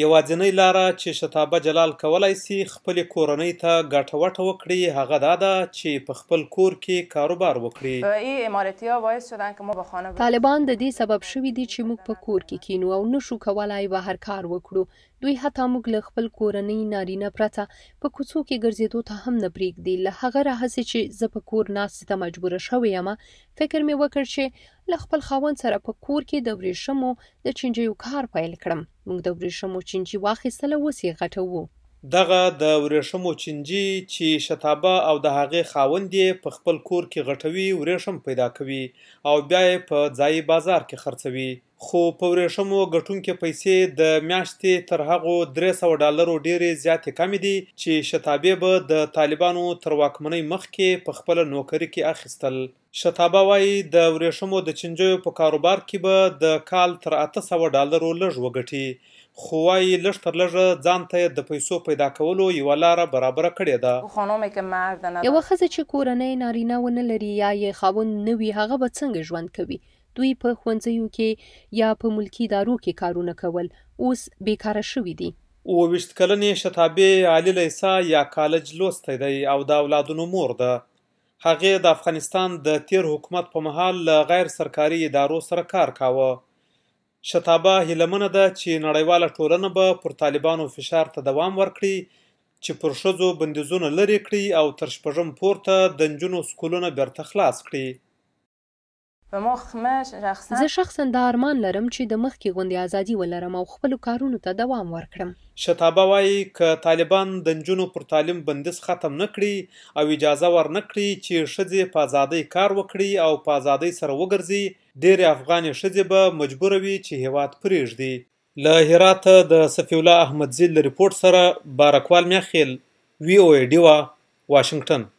یوازینۍ لاره چې شتابه جلال کولای سي خپل کورنۍ ته ګټوټه وکړي هغه دا ده چې په خپل کور کې کاروبار وکړي ای اماراتیا وایس شدن که ما به خانه طالبان د دې سبب شوي دي چې موږ په کور کې کینو او نشو کولای بهر کار وکړو دوی حتی موږ له خپل کورنۍ نارینه پرته په کوڅو کې ګرځېدو ته هم نه پرېږدي له هغه راهسې چې زه په کور ناستې ته مجبوره شوې یم فکر مې وکړ چې له خپل خاوند سره په کور کې د وریښمو د چینجیو کار پیل کړم موږ د وریښمو چینجي واخیستله اوس یې غټوو دغه د وریښمو چینجي چې شتابه او د هغې خاوند په خپل کور کې غټوي وریښم پیدا کوي او بیا یې په ځایي بازار کې خرڅوي خو په ورېښمو ګټونکې پیسې د میاشتې تر هغو درې سوه ډالرو ډېرې زیاتې کمې دي چې شتابې به د طالبانو تر واکمنۍ مخکې په خپله نوکري کې اخیستل شتابه وایي د ورېښمو د چینجیو په کاروبار کې به د کال تر اته سوه ډالرو لږ وګټي خو وایي لږ تر لږه ځان ته د پیسو پیدا کولو یو لار برابر کړې ده یو خزه چې کورنۍ نارینه ونه لري یا یې خاوند نه وي هغه به څنګه ژوند کوي دوی په ښوونځیو کې یا په ملکی ادارو کې کارونه کول اوس بیکاره شوي دي اوویشت کلنې شتابې علي لیسا یا کالج لوستی دی او د اولادونو مور ده هغې د افغانستان د تیر حکومت په مهال له غیر سرکاري ادارو سره کار کاوه شتابه هیلمنه ده چې نړیواله ټولنه به پر طالبانو فشار ته دوام ورکړي چې پر شذو بندیزونه لري کړی او تر شپږم پورته د نجونو سکولونه بیرته خلاص کړي زه شخصا دا ارمان لرم چې د مخکې غوندې ازادي ولرم او خپل کارونو ته دوام ورکړم شتابه وایي ک طالبان د نجونو پر تعلیم بندیز ختم نکړي او اجازه ور نکړي چې شذې په ازادۍ کار وکړي او په ازادۍ سره وګرځي ډېر افغان شذې به مجبور وي چې هیواد پرېږدي له هرات د صفی الله احمد زیل ریپورت سره بارکوال میخیل وی او ډیوا واشنگټن